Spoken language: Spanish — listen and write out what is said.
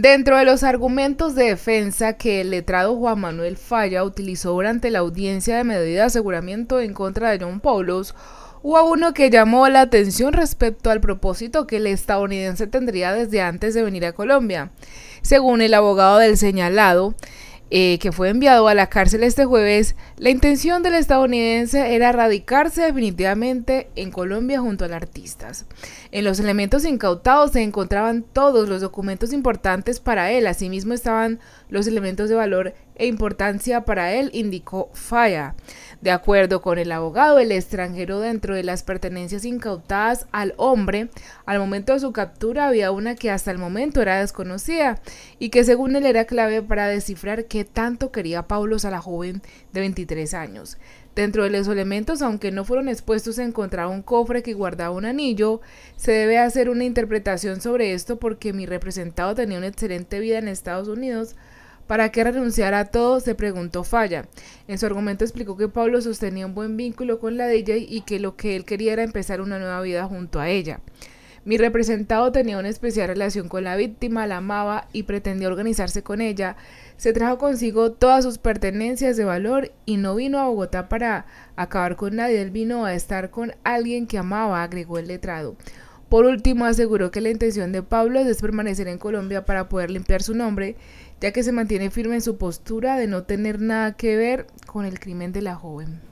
Dentro de los argumentos de defensa que el letrado Juan Manuel Falla utilizó durante la audiencia de medida de aseguramiento en contra de John Paulos, hubo uno que llamó la atención respecto al propósito que el estadounidense tendría desde antes de venir a Colombia. Según el abogado del señalado, eh, que fue enviado a la cárcel este jueves, la intención del estadounidense era radicarse definitivamente en Colombia junto al artistas. En los elementos incautados se encontraban todos los documentos importantes para él, asimismo estaban los elementos de valor e importancia para él, indicó Falla. De acuerdo con el abogado, el extranjero dentro de las pertenencias incautadas al hombre, al momento de su captura había una que hasta el momento era desconocida y que según él era clave para descifrar qué tanto quería Paulos a la joven de 23 años. Dentro de los elementos, aunque no fueron expuestos, se encontraba un cofre que guardaba un anillo. Se debe hacer una interpretación sobre esto porque mi representado tenía una excelente vida en Estados Unidos, ¿Para qué renunciar a todo? se preguntó Falla. En su argumento explicó que Pablo sostenía un buen vínculo con la DJ y que lo que él quería era empezar una nueva vida junto a ella. Mi representado tenía una especial relación con la víctima, la amaba y pretendía organizarse con ella. Se trajo consigo todas sus pertenencias de valor y no vino a Bogotá para acabar con nadie, él vino a estar con alguien que amaba, agregó el letrado. Por último, aseguró que la intención de Pablo es permanecer en Colombia para poder limpiar su nombre, ya que se mantiene firme en su postura de no tener nada que ver con el crimen de la joven.